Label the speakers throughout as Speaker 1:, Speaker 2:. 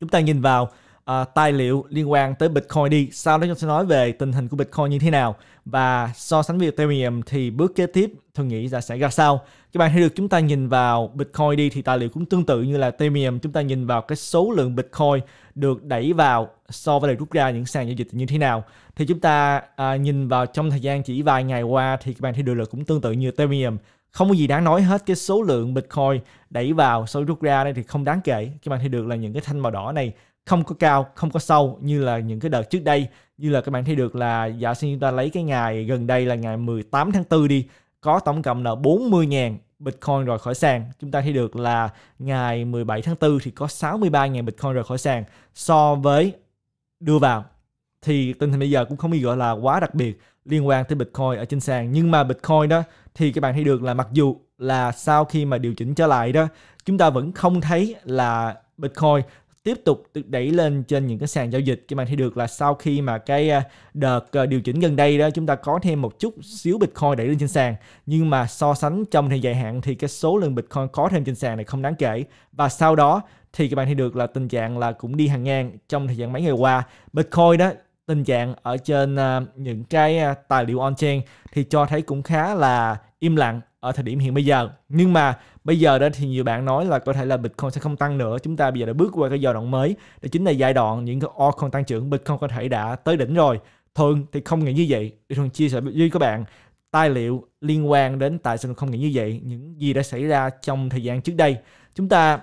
Speaker 1: chúng ta nhìn vào uh, tài liệu liên quan tới Bitcoin đi. Sau đó chúng sẽ nói về tình hình của Bitcoin như thế nào và so sánh với Ethereum thì bước kế tiếp tôi nghĩ là sẽ ra sao. Các bạn thấy được chúng ta nhìn vào Bitcoin đi thì tài liệu cũng tương tự như là Ethereum. Chúng ta nhìn vào cái số lượng Bitcoin được đẩy vào so với lại rút ra những sàn giao dịch như thế nào. Thì chúng ta uh, nhìn vào trong thời gian chỉ vài ngày qua thì các bạn thấy được là cũng tương tự như Ethereum không có gì đáng nói hết cái số lượng bitcoin đẩy vào sau rút ra đây thì không đáng kể các bạn thấy được là những cái thanh màu đỏ này không có cao không có sâu như là những cái đợt trước đây như là các bạn thấy được là giả sử chúng ta lấy cái ngày gần đây là ngày 18 tháng 4 đi có tổng cộng là 40.000 Bitcoin rời khỏi sàn. Chúng ta thấy được là ngày 17 tháng 4 thì có 63.000 Bitcoin rời khỏi sàn so với đưa vào thì tình hình bây giờ cũng không bị gọi là quá đặc biệt liên quan tới Bitcoin ở trên sàn nhưng mà Bitcoin đó thì các bạn thấy được là mặc dù là sau khi mà điều chỉnh trở lại đó chúng ta vẫn không thấy là Bitcoin tiếp tục được đẩy lên trên những cái sàn giao dịch các bạn thấy được là sau khi mà cái à, đợt à, điều chỉnh gần đây đó chúng ta có thêm một chút xíu Bitcoin đẩy lên trên sàn nhưng mà so sánh trong thời dài hạn thì cái số lượng Bitcoin có thêm trên sàn này không đáng kể và sau đó thì các bạn thấy được là tình trạng là cũng đi hàng ngang trong thời gian mấy ngày qua Bitcoin đó tình trạng ở trên à, những cái à, tài liệu on-chain thì cho thấy cũng khá là im lặng ở thời điểm hiện bây giờ nhưng mà bây giờ đó thì nhiều bạn nói là có thể là Bitcoin sẽ không tăng nữa chúng ta bây giờ đã bước qua cái giai đoạn mới đó chính là giai đoạn những cái không tăng trưởng Bitcoin có thể đã tới đỉnh rồi thường thì không nghĩ như vậy thường chia sẻ với các bạn tài liệu liên quan đến tại sao không nghĩ như vậy những gì đã xảy ra trong thời gian trước đây chúng ta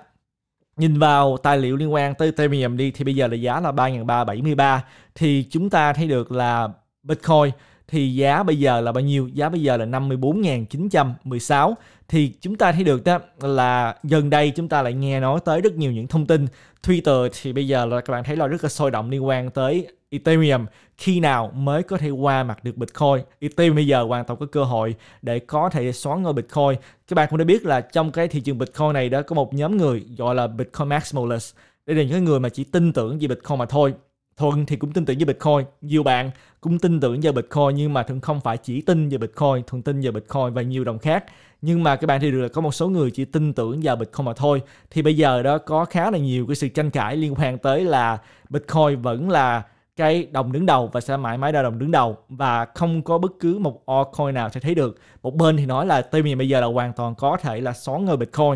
Speaker 1: nhìn vào tài liệu liên quan tới Ethereum đi thì bây giờ là giá là 3.373 thì chúng ta thấy được là Bitcoin thì giá bây giờ là bao nhiêu? Giá bây giờ là 54.916 thì chúng ta thấy được đó là gần đây chúng ta lại nghe nói tới rất nhiều những thông tin Twitter thì bây giờ là các bạn thấy là rất là sôi động liên quan tới Ethereum khi nào mới có thể qua mặt được Bitcoin. Ethereum bây giờ hoàn toàn có cơ hội để có thể xoán ngôi Bitcoin. Các bạn cũng đã biết là trong cái thị trường Bitcoin này đó có một nhóm người gọi là Bitcoin Maximalists. Đây là những người mà chỉ tin tưởng về Bitcoin mà thôi. Thuận thì cũng tin tưởng về Bitcoin, nhiều bạn cũng tin tưởng về Bitcoin nhưng mà Thuận không phải chỉ tin về Bitcoin, Thuận tin về Bitcoin và nhiều đồng khác. Nhưng mà các bạn thì được là có một số người chỉ tin tưởng vào Bitcoin mà thôi. Thì bây giờ đó có khá là nhiều cái sự tranh cãi liên quan tới là Bitcoin vẫn là cái đồng đứng đầu và sẽ mãi mãi là đồng đứng đầu và không có bất cứ một altcoin nào sẽ thấy được. Một bên thì nói là tuy nhiên bây giờ là hoàn toàn có thể là xóa ngôi Bitcoin.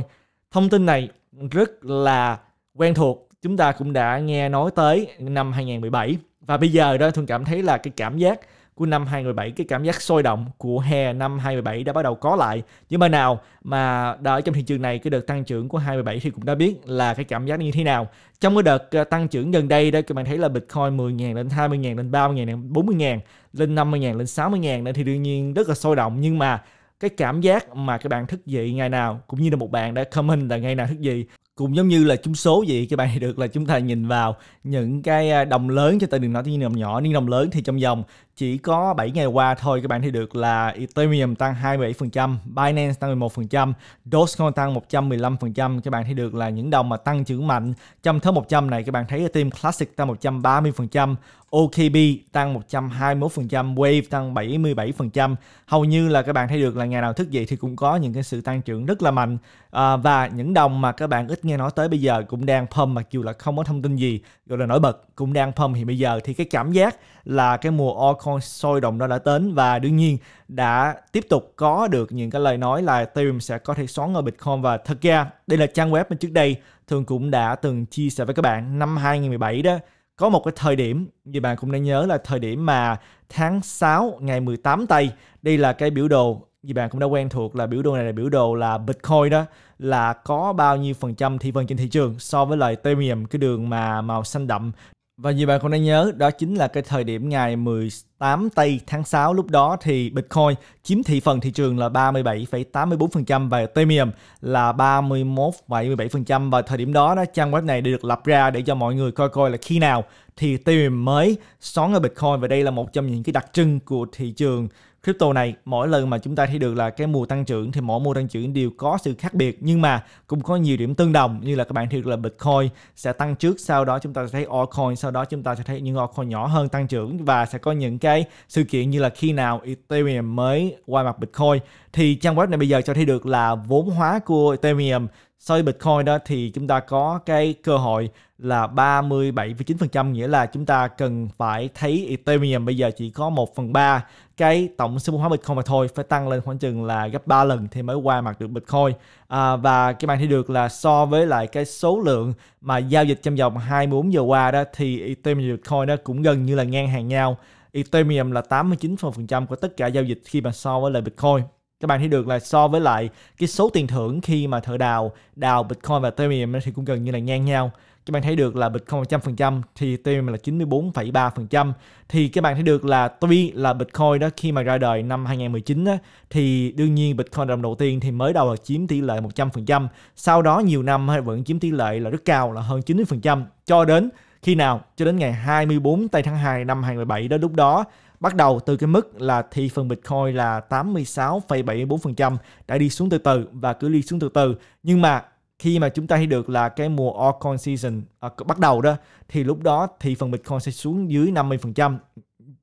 Speaker 1: Thông tin này rất là quen thuộc chúng ta cũng đã nghe nói tới năm 2017 và bây giờ đó thường cảm thấy là cái cảm giác của năm 2017 cái cảm giác sôi động của hè năm 2017 đã bắt đầu có lại nhưng mà nào mà ở trong thị trường này cái đợt tăng trưởng của 2017 thì cũng đã biết là cái cảm giác như thế nào trong cái đợt ờ, tăng trưởng gần đây đó các bạn thấy là Bitcoin 10.000 lên 20.000 lên 30.000 lên 40.000 lên 50.000 lên 60.000 nên thì đương nhiên rất là sôi động nhưng mà cái cảm giác mà các bạn thức dậy ngày nào cũng như là một bạn đã comment là ngày nào thức dậy cũng giống như là trúng số vậy các bạn được là chúng ta nhìn vào những cái à, đồng lớn cho tới đừng nói tiếng đồng nhỏ nhưng đồng lớn thì trong vòng chỉ có 7 ngày qua thôi các bạn thấy được là Ethereum tăng 27%, Binance tăng 11%, Dogecoin tăng 115%. Các bạn thấy được là những đồng mà tăng trưởng mạnh trong top 100 này các bạn thấy Ethereum Classic tăng 130%, OKB tăng 121%, Wave tăng 77%. Hầu như là các bạn thấy được là ngày nào thức dậy thì cũng có những cái sự tăng trưởng rất là mạnh. À, và những đồng mà các bạn ít nghe nói tới bây giờ cũng đang pump mà kiểu là không có thông tin gì, gọi là nổi bật cũng đang pump thì bây giờ thì cái cảm giác là cái mùa altcoin khôi sôi động đó đã đến và đương nhiên đã tiếp tục có được những cái lời nói là Ethereum sẽ có thể xoắn ở Bitcoin và thật ra đây là trang web mà trước đây thường cũng đã từng chia sẻ với các bạn năm 2017 đó có một cái thời điểm như bạn cũng nên nhớ là thời điểm mà tháng 6 ngày 18 tây đây là cái biểu đồ như bạn cũng đã quen thuộc là biểu đồ này là biểu đồ là Bitcoin đó là có bao nhiêu phần trăm thị phần trên thị trường so với lại Ethereum cái đường mà màu xanh đậm và như bạn còn đang nhớ đó chính là cái thời điểm ngày 18 tây tháng 6 lúc đó thì Bitcoin chiếm thị phần thị trường là 37,84% và Ethereum là 31,77% và thời điểm đó đó trang web này được lập ra để cho mọi người coi coi là khi nào thì Ethereum mới xoắn ở Bitcoin và đây là một trong những cái đặc trưng của thị trường crypto này mỗi lần mà chúng ta thấy được là cái mùa tăng trưởng thì mỗi mùa tăng trưởng đều có sự khác biệt nhưng mà cũng có nhiều điểm tương đồng như là các bạn thấy được là Bitcoin sẽ tăng trước sau đó chúng ta sẽ thấy altcoin sau đó chúng ta sẽ thấy những altcoin nhỏ hơn tăng trưởng và sẽ có những cái sự kiện như là khi nào Ethereum mới qua mặt Bitcoin thì trang web này bây giờ cho thấy được là vốn hóa của Ethereum so với Bitcoin đó thì chúng ta có cái cơ hội là 37,9% nghĩa là chúng ta cần phải thấy Ethereum bây giờ chỉ có 1 phần 3 cái tổng số vốn hóa Bitcoin mà thôi phải tăng lên khoảng chừng là gấp 3 lần thì mới qua mặt được Bitcoin à, và các bạn thấy được là so với lại cái số lượng mà giao dịch trong vòng 24 giờ qua đó thì Ethereum và Bitcoin đó cũng gần như là ngang hàng nhau Ethereum là 89% của tất cả giao dịch khi mà so với lại Bitcoin các bạn thấy được là so với lại cái số tiền thưởng khi mà thợ đào đào Bitcoin và Ethereum thì cũng gần như là ngang nhau các bạn thấy được là Bitcoin 100% thì Ethereum là 94,3% thì các bạn thấy được là tuy là Bitcoin đó khi mà ra đời năm 2019 á, thì đương nhiên Bitcoin đồng đầu tiên thì mới đầu là chiếm tỷ lệ 100% sau đó nhiều năm vẫn chiếm tỷ lệ là rất cao là hơn 90% cho đến khi nào cho đến ngày 24 tây tháng 2 năm 2017 đó lúc đó bắt đầu từ cái mức là thị phần Bitcoin là 86,74% đã đi xuống từ từ và cứ đi xuống từ từ nhưng mà khi mà chúng ta thấy được là cái mùa altcoin season à, bắt đầu đó thì lúc đó thị phần Bitcoin sẽ xuống dưới 50%.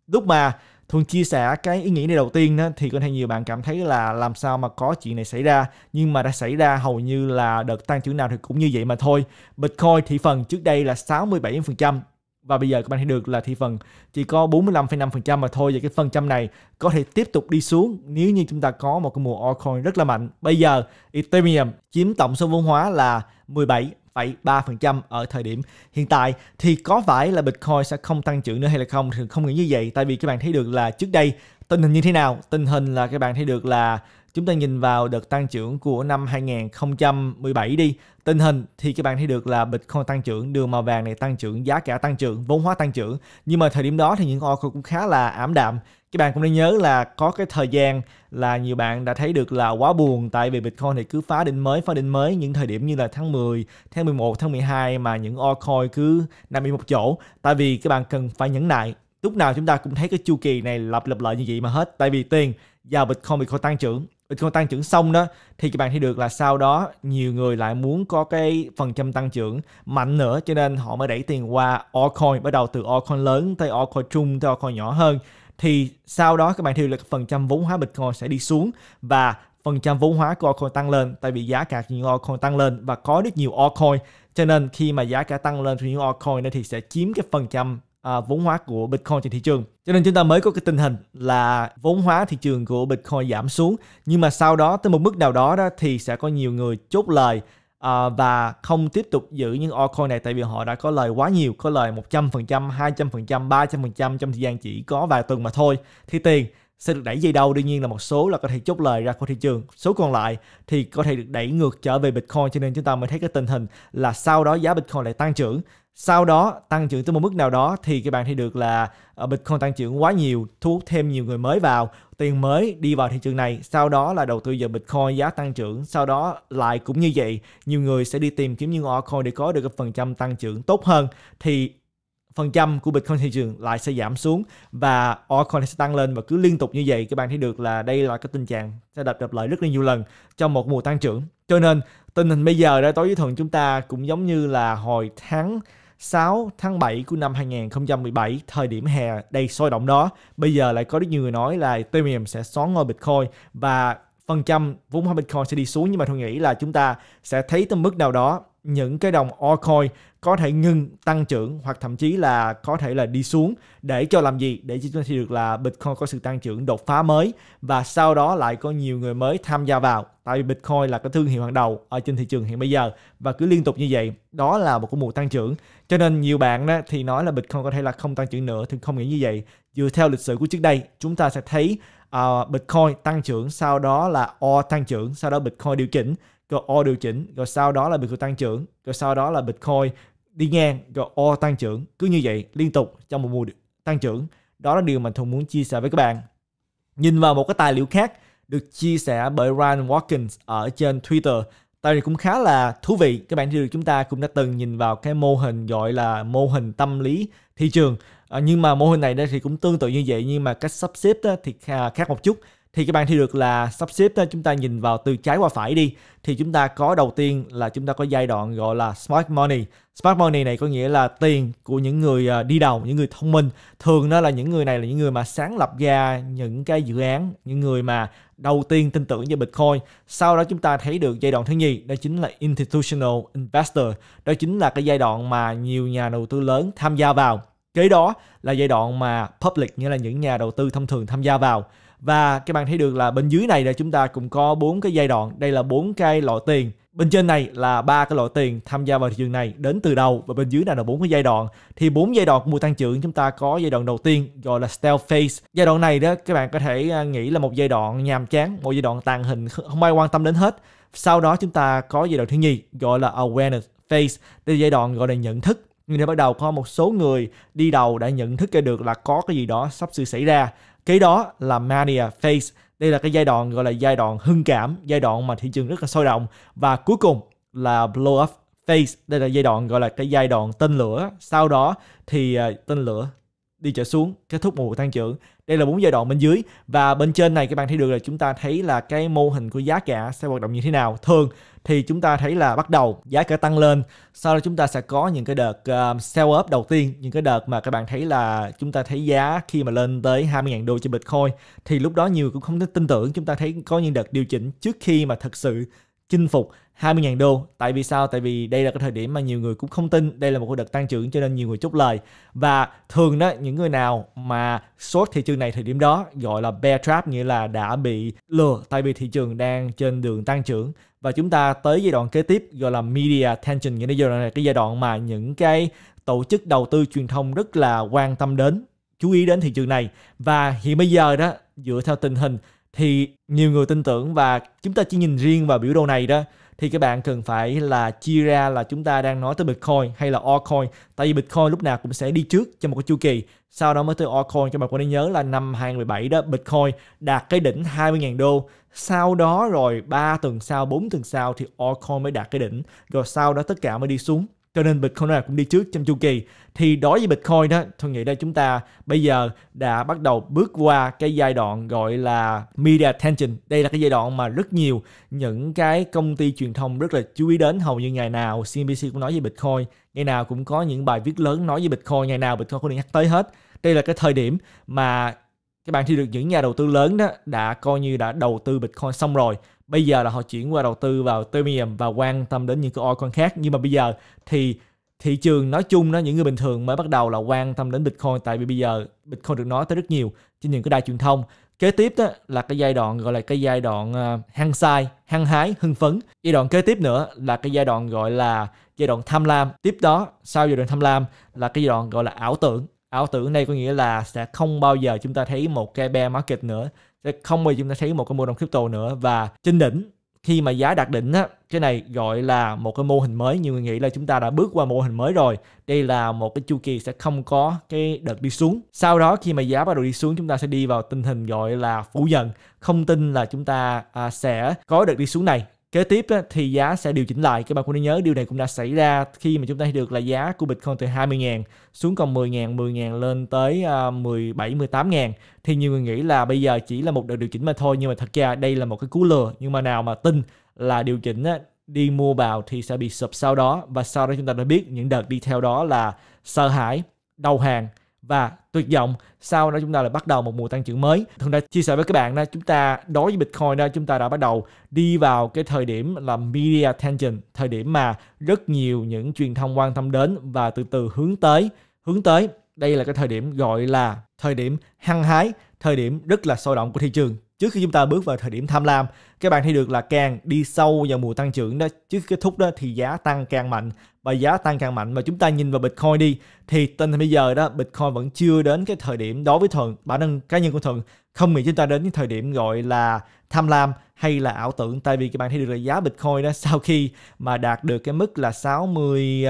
Speaker 1: Lúc mà Thuần chia sẻ cái ý nghĩ này đầu tiên đó, thì có thể nhiều bạn cảm thấy là làm sao mà có chuyện này xảy ra nhưng mà đã xảy ra hầu như là đợt tăng trưởng nào thì cũng như vậy mà thôi. Bitcoin thị phần trước đây là 67%, và bây giờ các bạn thấy được là thị phần chỉ có 45,5% mà thôi và cái phần trăm này có thể tiếp tục đi xuống nếu như chúng ta có một cái mùa altcoin rất là mạnh. Bây giờ Ethereum chiếm tổng số vốn hóa là 17,3% ở thời điểm hiện tại thì có phải là Bitcoin sẽ không tăng trưởng nữa hay là không thì không nghĩ như vậy tại vì các bạn thấy được là trước đây tình hình như thế nào tình hình là các bạn thấy được là Chúng ta nhìn vào đợt tăng trưởng của năm 2017 đi. Tình hình thì các bạn thấy được là Bitcoin tăng trưởng, đường màu vàng này tăng trưởng, giá cả tăng trưởng, vốn hóa tăng trưởng. Nhưng mà thời điểm đó thì những altcoin cũng khá là ảm đạm. Các bạn cũng nên nhớ là có cái thời gian là nhiều bạn đã thấy được là quá buồn tại vì Bitcoin thì cứ phá đỉnh mới, phá đỉnh mới những thời điểm như là tháng 10, tháng 11, tháng 12 mà những altcoin cứ nằm yên một chỗ. Tại vì các bạn cần phải nhẫn nại, lúc nào chúng ta cũng thấy cái chu kỳ này lặp lặp lại như vậy mà hết tại vì tiền vào bitcoin bitcoin tăng trưởng con tăng trưởng xong đó thì các bạn thấy được là sau đó nhiều người lại muốn có cái phần trăm tăng trưởng mạnh nữa cho nên họ mới đẩy tiền qua altcoin bắt đầu từ altcoin lớn tới altcoin trung tới altcoin nhỏ hơn thì sau đó các bạn thấy được phần trăm vốn hóa bitcoin sẽ đi xuống và phần trăm vốn hóa của altcoin tăng lên tại vì giá cả của những altcoin tăng lên và có rất nhiều altcoin cho nên khi mà giá cả tăng lên thì những altcoin đó thì sẽ chiếm cái phần trăm à, vốn hóa của Bitcoin trên thị trường. Cho nên chúng ta mới có cái tình hình là vốn hóa thị trường của Bitcoin giảm xuống nhưng mà sau đó tới một mức nào đó đó thì sẽ có nhiều người chốt lời à, và không tiếp tục giữ những altcoin này tại vì họ đã có lời quá nhiều, có lời 100%, 200%, 300% trong thời gian chỉ có vài tuần mà thôi. Thì tiền sẽ được đẩy dây đâu? đương nhiên là một số là có thể chốt lời ra khỏi thị trường số còn lại thì có thể được đẩy ngược trở về bitcoin cho nên chúng ta mới thấy cái tình hình là sau đó giá bitcoin lại tăng trưởng sau đó tăng trưởng tới một mức nào đó thì các bạn thấy được là ờ, Bitcoin tăng trưởng quá nhiều, thu hút thêm nhiều người mới vào, tiền mới đi vào thị trường này, sau đó là đầu tư vào Bitcoin giá tăng trưởng, sau đó lại cũng như vậy, nhiều người sẽ đi tìm kiếm những altcoin để có được cái phần trăm tăng trưởng tốt hơn thì phần trăm của Bitcoin thị trường lại sẽ giảm xuống và altcoin sẽ tăng lên và cứ liên tục như vậy các bạn thấy được là đây là cái tình trạng sẽ đập đập lại rất là nhiều lần trong một mùa tăng trưởng. Cho nên tình hình bây giờ đã tối với thuận chúng ta cũng giống như là hồi tháng 6 tháng 7 của năm 2017, thời điểm hè đầy sôi động đó, bây giờ lại có rất nhiều người nói là Ethereum sẽ xóa ngôi Bitcoin và phần trăm vốn hóa Bitcoin sẽ đi xuống nhưng mà tôi nghĩ là chúng ta sẽ thấy tới mức nào đó những cái đồng altcoin có thể ngừng tăng trưởng hoặc thậm chí là có thể là đi xuống để cho làm gì để cho chúng ta được là Bitcoin có sự tăng trưởng đột phá mới và sau đó lại có nhiều người mới tham gia vào tại vì Bitcoin là cái thương hiệu hàng đầu ở trên thị trường hiện bây giờ và cứ liên tục như vậy đó là một cái mùa tăng trưởng cho nên nhiều bạn đó thì nói là Bitcoin có thể là không tăng trưởng nữa thì không nghĩ như vậy dựa theo lịch sử của trước đây chúng ta sẽ thấy uh, Bitcoin tăng trưởng sau đó là O tăng trưởng sau đó Bitcoin điều chỉnh rồi O điều chỉnh rồi sau đó là Bitcoin tăng trưởng rồi sau đó là Bitcoin đi ngang rồi O tăng trưởng cứ như vậy liên tục trong một mùa tăng trưởng đó là điều mà Thùng muốn chia sẻ với các bạn nhìn vào một cái tài liệu khác được chia sẻ bởi Ryan Watkins ở trên Twitter tại vì cũng khá là thú vị các bạn thì chúng ta cũng đã từng nhìn vào cái mô hình gọi là mô hình tâm lý thị trường à, nhưng mà mô hình này đây thì cũng tương tự như vậy nhưng mà cách sắp xếp thì khác một chút thì các bạn thì được là sắp xếp chúng ta nhìn vào từ trái qua phải đi thì chúng ta có đầu tiên là chúng ta có giai đoạn gọi là smart money smart money này có nghĩa là tiền của những người à, đi đầu những người thông minh thường đó là những người này là những người mà sáng lập ra những cái dự án những người mà đầu tiên tin tưởng về Bitcoin. Sau đó chúng ta thấy được giai đoạn thứ nhì, đó chính là Institutional Investor. Đó chính là cái giai đoạn mà nhiều nhà đầu tư lớn tham gia vào Kế đó là giai đoạn mà public nghĩa là những nhà đầu tư thông thường tham gia vào. Và các bạn thấy được là bên dưới này là chúng ta cũng có bốn cái giai đoạn, đây là bốn cái loại tiền. Bên trên này là ba cái loại tiền tham gia vào thị trường này đến từ đầu và bên dưới này là bốn cái giai đoạn. Thì bốn giai đoạn của mùa tăng trưởng chúng ta có giai đoạn đầu tiên gọi là stealth phase. Giai đoạn này đó các bạn có thể à, nghĩ là một giai đoạn nhàm chán, một giai đoạn tàn hình không ai quan tâm đến hết. Sau đó chúng ta có giai đoạn thứ nhì gọi là awareness phase. Đây là giai đoạn gọi là nhận thức nhưng thì bắt đầu có một số người đi đầu đã nhận thức ra được là có cái gì đó sắp sự xảy ra cái đó là mania phase đây là cái giai đoạn gọi là giai đoạn hưng cảm giai đoạn mà thị trường rất là sôi động và cuối cùng là blow up phase đây là giai đoạn gọi là cái giai đoạn tên lửa sau đó thì à, tên lửa đi trở xuống kết thúc một tăng trưởng đây là bốn giai đoạn bên dưới và bên trên này các bạn thấy được là chúng ta thấy là cái mô hình của giá cả sẽ hoạt động như thế nào thường thì chúng ta thấy là bắt đầu giá cả tăng lên sau đó chúng ta sẽ có những cái đợt uh, sell up đầu tiên những cái đợt mà các bạn thấy là chúng ta thấy giá khi mà lên tới 20.000 đô trên bitcoin thì lúc đó nhiều cũng không tin tưởng chúng ta thấy có những đợt điều chỉnh trước khi mà thật sự chinh phục 20.000 đô. Tại vì sao? Tại vì đây là cái thời điểm mà nhiều người cũng không tin đây là một đợt tăng trưởng cho nên nhiều người chốt lời. Và thường đó những người nào mà short thị trường này thời điểm đó gọi là bear trap nghĩa là đã bị lừa tại vì thị trường đang trên đường tăng trưởng và chúng ta tới giai đoạn kế tiếp gọi là media tension nghĩa là giai này cái giai đoạn mà những cái tổ chức đầu tư truyền thông rất là quan tâm đến chú ý đến thị trường này và hiện bây giờ đó dựa theo tình hình thì nhiều người tin tưởng và chúng ta chỉ nhìn riêng vào biểu đồ này đó thì các bạn cần phải là chia ra là chúng ta đang nói tới Bitcoin hay là altcoin tại vì Bitcoin lúc nào cũng sẽ đi trước trong một cái chu kỳ sau đó mới tới altcoin cho bạn có nhớ là năm 2017 đó Bitcoin đạt cái đỉnh 20.000 đô sau đó rồi 3 tuần sau 4 tuần sau thì altcoin mới đạt cái đỉnh rồi sau đó tất cả mới đi xuống cho nên Bitcoin là cũng đi trước trong chu kỳ thì đối với Bitcoin đó tôi nghĩ đây chúng ta bây giờ đã bắt đầu bước qua cái giai đoạn gọi là media attention đây là cái giai đoạn mà rất nhiều những cái công ty truyền thông rất là chú ý đến hầu như ngày nào CNBC cũng nói về Bitcoin ngày nào cũng có những bài viết lớn nói về Bitcoin ngày nào Bitcoin cũng được nhắc tới hết đây là cái thời điểm mà các bạn thì được những nhà đầu tư lớn đó đã coi như đã đầu tư Bitcoin xong rồi. Bây giờ là họ chuyển qua đầu tư vào Ethereum và quan tâm đến những cái altcoin khác. Nhưng mà bây giờ thì thị trường nói chung đó những người bình thường mới bắt đầu là quan tâm đến Bitcoin tại vì bây giờ Bitcoin được nói tới rất nhiều trên những cái đài truyền thông. Kế tiếp đó là cái giai đoạn gọi là cái giai đoạn ờ, hăng sai, hăng hái, hưng phấn. Giai đoạn kế tiếp nữa là cái giai đoạn gọi là giai đoạn tham lam. Tiếp đó sau giai đoạn tham lam là cái giai đoạn gọi là ảo tưởng ảo tưởng này có nghĩa là sẽ không bao giờ chúng ta thấy một cái bear market nữa sẽ không bao giờ chúng ta thấy một cái mua đồng crypto nữa và trên đỉnh khi mà giá đạt đỉnh á, cái này gọi là một cái mô hình mới nhiều người nghĩ là chúng ta đã bước qua mô hình mới rồi đây là một cái chu kỳ sẽ không có cái đợt đi xuống sau đó khi mà giá bắt đầu đi xuống chúng ta sẽ đi vào tình hình gọi là phủ dần không tin là chúng ta à, sẽ có đợt đi xuống này kế tiếp á, thì giá sẽ điều chỉnh lại các bạn cũng nên nhớ điều này cũng đã xảy ra khi mà chúng ta được là giá của Bitcoin từ 20.000 xuống còn 10.000 10.000 lên tới 17 à, 18.000 thì nhiều người nghĩ là bây giờ chỉ là một đợt điều chỉnh mà thôi nhưng mà thật ra đây là một cái cú lừa nhưng mà nào mà tin là điều chỉnh á, đi mua vào thì sẽ bị sụp sau đó và sau đó chúng ta đã biết những đợt đi theo đó là sợ hãi đầu hàng và tuyệt vọng sau đó chúng ta lại bắt đầu một mùa tăng trưởng mới thường đã chia sẻ với các bạn đó chúng ta đối với bitcoin đó chúng ta đã bắt đầu đi vào cái thời điểm là media attention thời điểm mà rất nhiều những truyền thông quan tâm đến và từ từ hướng tới hướng tới đây là cái thời điểm gọi là thời điểm hăng hái thời điểm rất là sôi động của thị trường trước khi chúng ta bước vào thời điểm tham lam các bạn thấy được là càng đi sâu vào mùa tăng trưởng đó trước khi kết thúc đó thì giá tăng càng mạnh và giá tăng càng mạnh mà chúng ta nhìn vào bitcoin đi thì tình hình bây giờ đó bitcoin vẫn chưa đến cái thời điểm đối với thuận bản thân cá nhân của thuận không nghĩ chúng ta đến cái thời điểm gọi là tham lam hay là ảo tưởng tại vì các bạn thấy được là giá bitcoin đó sau khi mà đạt được cái mức là 60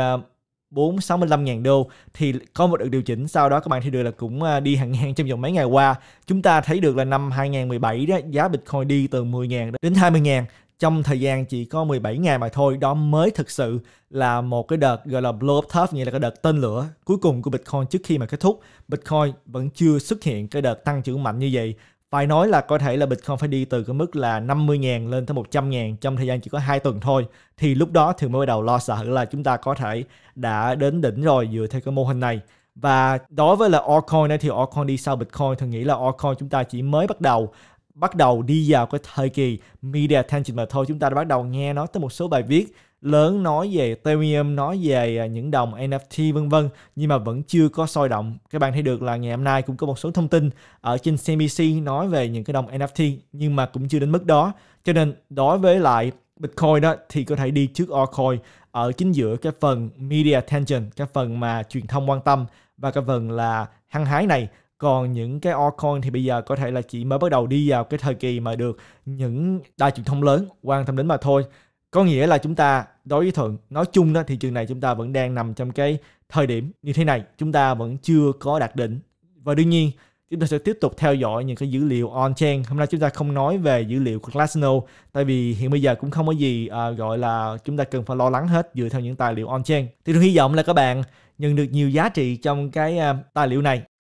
Speaker 1: 4 65 ngàn đô thì có một đợt điều chỉnh sau đó các bạn thấy được là cũng à, đi hàng ngang trong vòng mấy ngày qua chúng ta thấy được là năm 2017 đó giá Bitcoin đi từ 10 ngàn đến 20 ngàn trong thời gian chỉ có 17 ngày mà thôi đó mới thực sự là một cái đợt gọi là blow up top nghĩa là cái đợt tên lửa cuối cùng của Bitcoin trước khi mà kết thúc Bitcoin vẫn chưa xuất hiện cái đợt tăng trưởng mạnh như vậy phải nói là có thể là Bitcoin phải đi từ cái mức là 50.000 lên tới 100.000 trong thời gian chỉ có 2 tuần thôi thì lúc đó thường mới bắt đầu lo sợ là chúng ta có thể đã đến đỉnh rồi dựa theo cái mô hình này và đối với là altcoin thì altcoin đi sau Bitcoin thường nghĩ là altcoin chúng ta chỉ mới bắt đầu bắt đầu đi vào cái thời kỳ media mà thôi chúng ta đã bắt đầu nghe nói tới một số bài viết lớn nói về Ethereum, nói về à, những đồng NFT vân vân nhưng mà vẫn chưa có sôi động. Các bạn thấy được là ngày hôm nay cũng có một số thông tin ở trên CNBC nói về những cái đồng NFT nhưng mà cũng chưa đến mức đó. Cho nên đối với lại Bitcoin đó thì có thể đi trước altcoin ở chính giữa cái phần media attention, cái phần mà truyền thông quan tâm và cái phần là hăng hái này còn những cái altcoin thì bây giờ có thể là chỉ mới bắt đầu đi vào cái thời kỳ mà được những đài truyền thông lớn quan tâm đến mà thôi có nghĩa là chúng ta đối với thuận nói chung đó thị trường này chúng ta vẫn đang nằm trong cái thời điểm như thế này chúng ta vẫn chưa có đạt đỉnh và đương nhiên chúng ta sẽ tiếp tục theo dõi những cái dữ liệu on chain hôm nay chúng ta không nói về dữ liệu của Glassnode tại vì hiện bây giờ cũng không có gì à, gọi là chúng ta cần phải lo lắng hết dựa theo những tài liệu on chain thì tôi hy vọng là các bạn nhận được nhiều giá trị trong cái à, tài liệu này